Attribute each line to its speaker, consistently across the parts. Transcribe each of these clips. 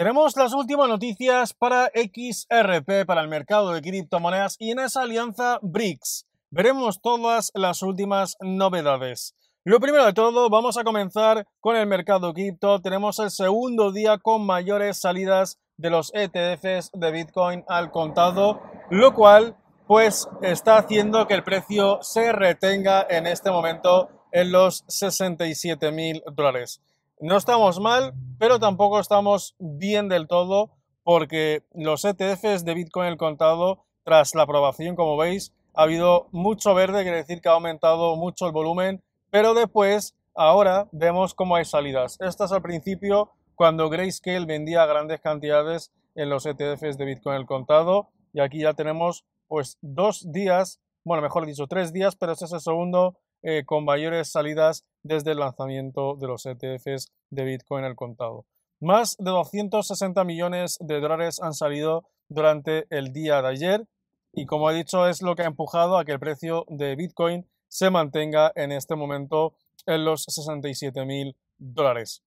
Speaker 1: Tenemos las últimas noticias para XRP, para el mercado de criptomonedas y en esa alianza BRICS. Veremos todas las últimas novedades. Lo primero de todo, vamos a comenzar con el mercado cripto. Tenemos el segundo día con mayores salidas de los ETFs de Bitcoin al contado, lo cual pues está haciendo que el precio se retenga en este momento en los 67 mil dólares. No estamos mal, pero tampoco estamos bien del todo porque los ETFs de Bitcoin el contado, tras la aprobación, como veis, ha habido mucho verde, quiere decir que ha aumentado mucho el volumen, pero después, ahora, vemos cómo hay salidas. es al principio, cuando Grayscale vendía grandes cantidades en los ETFs de Bitcoin el contado, y aquí ya tenemos pues dos días, bueno, mejor dicho, tres días, pero este es el segundo eh, con mayores salidas desde el lanzamiento de los ETFs de Bitcoin al contado. Más de 260 millones de dólares han salido durante el día de ayer y como he dicho es lo que ha empujado a que el precio de Bitcoin se mantenga en este momento en los 67 mil dólares.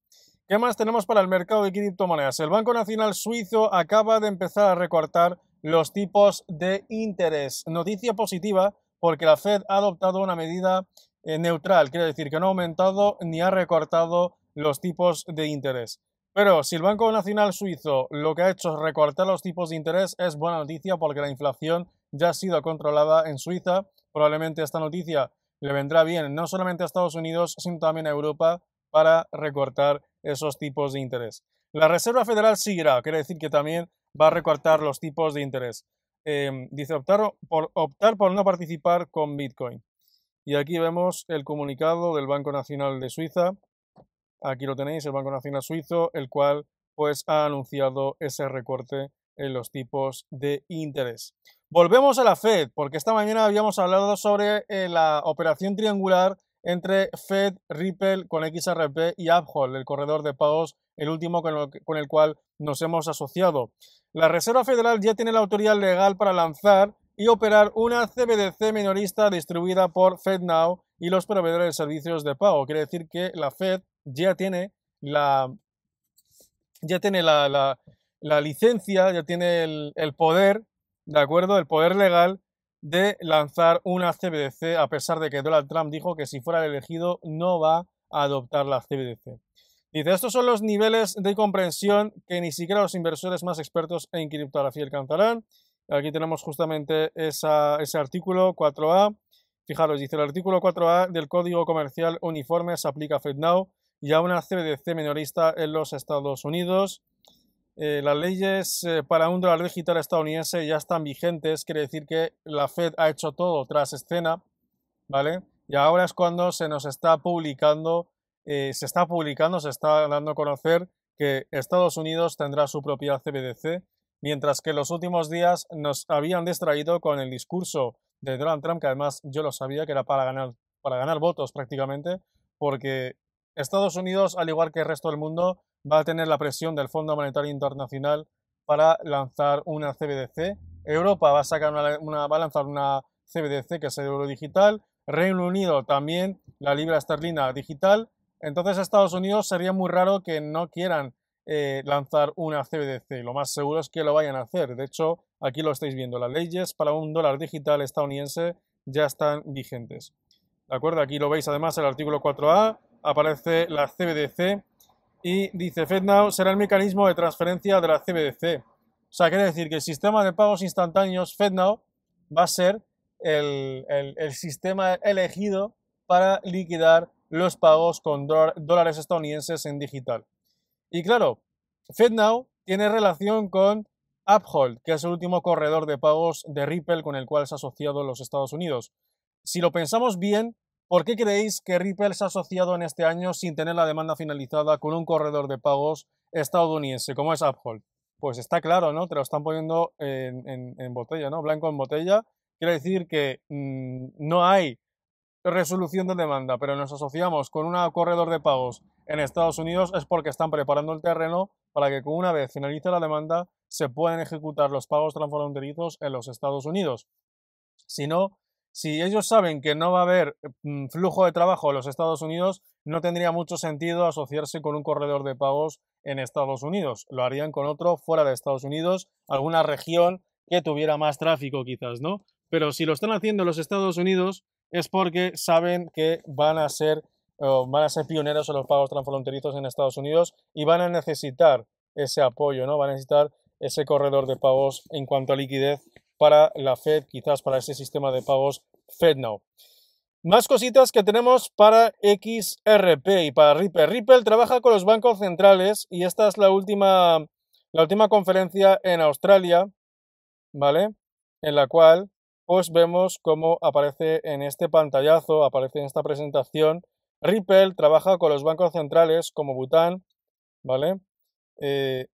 Speaker 1: ¿Qué más tenemos para el mercado de criptomonedas? El Banco Nacional Suizo acaba de empezar a recortar los tipos de interés. Noticia positiva porque la Fed ha adoptado una medida eh, neutral, quiere decir que no ha aumentado ni ha recortado los tipos de interés. Pero si el Banco Nacional Suizo lo que ha hecho es recortar los tipos de interés, es buena noticia porque la inflación ya ha sido controlada en Suiza. Probablemente esta noticia le vendrá bien no solamente a Estados Unidos, sino también a Europa para recortar esos tipos de interés. La Reserva Federal seguirá, quiere decir que también va a recortar los tipos de interés. Eh, dice optar por, optar por no participar con Bitcoin. Y aquí vemos el comunicado del Banco Nacional de Suiza. Aquí lo tenéis, el Banco Nacional Suizo, el cual pues ha anunciado ese recorte en los tipos de interés. Volvemos a la Fed, porque esta mañana habíamos hablado sobre eh, la operación triangular entre Fed, Ripple con XRP y Uphold, el corredor de pagos, el último con el cual nos hemos asociado. La Reserva Federal ya tiene la autoridad legal para lanzar y operar una CBDC minorista distribuida por FedNow y los proveedores de servicios de pago. Quiere decir que la Fed ya tiene la, ya tiene la, la, licencia, ya tiene el, el poder, ¿de acuerdo? El poder legal de lanzar una CBDC, a pesar de que Donald Trump dijo que si fuera elegido no va a adoptar la CBDC. Dice, estos son los niveles de comprensión que ni siquiera los inversores más expertos en criptografía alcanzarán Aquí tenemos justamente ese artículo 4A. Fijaros, dice el artículo 4A del Código Comercial Uniforme se aplica a FedNow y a una CBDC minorista en los Estados Unidos. Eh, las leyes eh, para un dólar digital estadounidense ya están vigentes, quiere decir que la Fed ha hecho todo tras escena, ¿vale? Y ahora es cuando se nos está publicando, eh, se está publicando, se está dando a conocer que Estados Unidos tendrá su propia CBDC mientras que los últimos días nos habían distraído con el discurso de Donald Trump, que además yo lo sabía que era para ganar, para ganar votos prácticamente, porque Estados Unidos, al igual que el resto del mundo, va a tener la presión del Fondo Monetario Internacional para lanzar una CBDC. Europa va a, sacar una, va a lanzar una CBDC que es el euro digital. Reino Unido también la libra esterlina digital. Entonces Estados Unidos sería muy raro que no quieran eh, lanzar una CBDC. Lo más seguro es que lo vayan a hacer. De hecho, aquí lo estáis viendo. Las leyes para un dólar digital estadounidense ya están vigentes. ¿De acuerdo? Aquí lo veis además el artículo 4A. Aparece la CBDC y dice FedNow será el mecanismo de transferencia de la CBDC. O sea, quiere decir que el sistema de pagos instantáneos FedNow va a ser el sistema elegido para liquidar los pagos con dólares estadounidenses en digital. Y claro, FedNow tiene relación con Uphold, que es el último corredor de pagos de Ripple con el cual se ha asociado los Estados Unidos. Si lo pensamos bien, ¿por qué creéis que Ripple se ha asociado en este año sin tener la demanda finalizada con un corredor de pagos estadounidense como es Uphold? Pues está claro, ¿no? Te lo están poniendo en, botella, ¿no? Blanco en botella. Quiere decir que mm, no hay resolución de demanda, pero nos asociamos con un corredor de pagos en Estados Unidos es porque están preparando el terreno para que una vez finalice la demanda se puedan ejecutar los pagos transfronterizos en los Estados Unidos. Si no, si ellos saben que no va a haber mm, flujo de trabajo en los Estados Unidos, no tendría mucho sentido asociarse con un corredor de pagos en Estados Unidos. Lo harían con otro fuera de Estados Unidos, alguna región que tuviera más tráfico quizás, ¿no? Pero si lo están haciendo en los Estados Unidos es porque saben que van a ser van a ser pioneros en los pagos transfronterizos en Estados Unidos y van a necesitar ese apoyo, ¿no? Van a necesitar ese corredor de pagos en cuanto a liquidez para la Fed, quizás para ese sistema de pagos FedNow. Más cositas que tenemos para XRP y para Ripple. Ripple trabaja con los bancos centrales y esta es la última, la última conferencia en Australia, ¿vale? En la cual pues vemos cómo aparece en este pantallazo, aparece en esta presentación Ripple trabaja con los bancos centrales como Bután, ¿vale? Eh,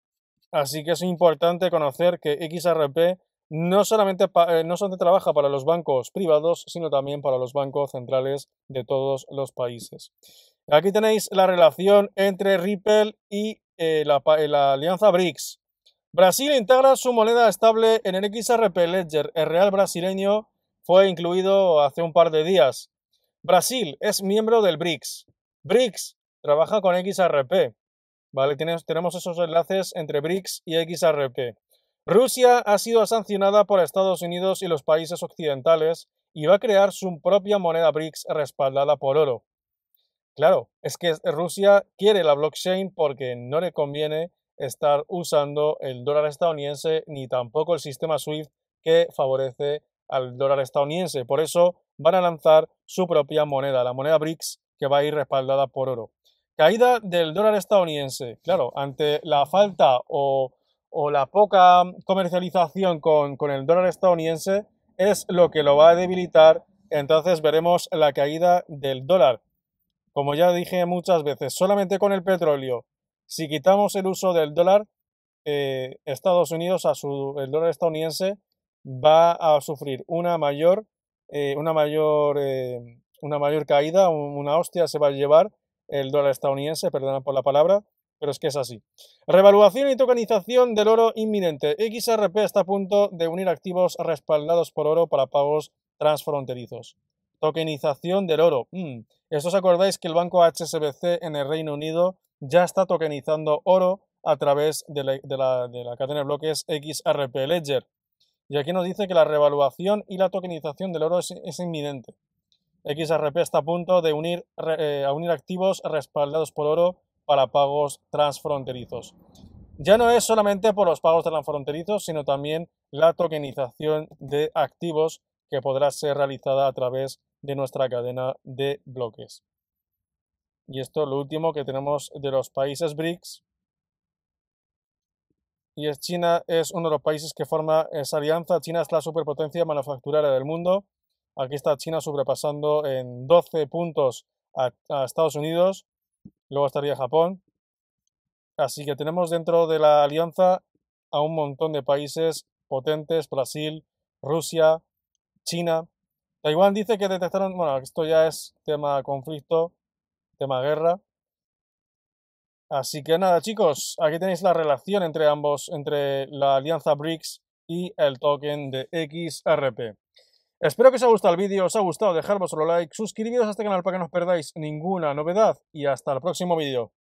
Speaker 1: así que es importante conocer que XRP no solamente, eh, no solamente trabaja para los bancos privados, sino también para los bancos centrales de todos los países. Aquí tenéis la relación entre Ripple y eh, la, la alianza BRICS. Brasil integra su moneda estable en el XRP Ledger. El real brasileño fue incluido hace un par de días. Brasil es miembro del BRICS. BRICS trabaja con XRP. ¿Vale? tenemos esos enlaces entre BRICS y XRP. Rusia ha sido sancionada por Estados Unidos y los países occidentales y va a crear su propia moneda BRICS respaldada por oro. Claro, es que Rusia quiere la blockchain porque no le conviene estar usando el dólar estadounidense ni tampoco el sistema SWIFT que favorece al dólar estadounidense. Por eso van a lanzar su propia moneda, la moneda BRICS, que va a ir respaldada por oro. Caída del dólar estadounidense, claro, ante la falta o, la poca comercialización con, el dólar estadounidense, es lo que lo va a debilitar. Entonces veremos la caída del dólar. Como ya dije muchas veces, solamente con el petróleo, si quitamos el uso del dólar, eh, Estados Unidos, a el dólar estadounidense, va a sufrir una mayor eh, una, mayor, eh, una mayor caída, una hostia se va a llevar el dólar estadounidense, perdona por la palabra, pero es que es así. Revaluación y tokenización del oro inminente. XRP está a punto de unir activos respaldados por oro para pagos transfronterizos. Tokenización del oro. Mm. ¿Esto os acordáis que el banco HSBC en el Reino Unido ya está tokenizando oro a través de la, de la cadena de bloques XRP Ledger? Y aquí nos dice que la revaluación y la tokenización del oro es, inminente. XRP está a punto de unir, eh, a unir activos respaldados por oro para pagos transfronterizos. Ya no es solamente por los pagos transfronterizos, sino también la tokenización de activos que podrá ser realizada a través de nuestra cadena de bloques. Y esto es lo último que tenemos de los países BRICS, y China es uno de los países que forma esa alianza. China es la superpotencia manufacturera del mundo. Aquí está China sobrepasando en 12 puntos a, a Estados Unidos. Luego estaría Japón. Así que tenemos dentro de la alianza a un montón de países potentes, Brasil, Rusia, China. Taiwán dice que detectaron, bueno, esto ya es tema conflicto, tema guerra, Así que nada, chicos, aquí tenéis la relación entre ambos, entre la alianza BRICS y el token de XRP. Espero que os haya gustado el vídeo, os ha gustado, dejar vuestro like, suscribiros a este canal para que no os perdáis ninguna novedad y hasta el próximo vídeo.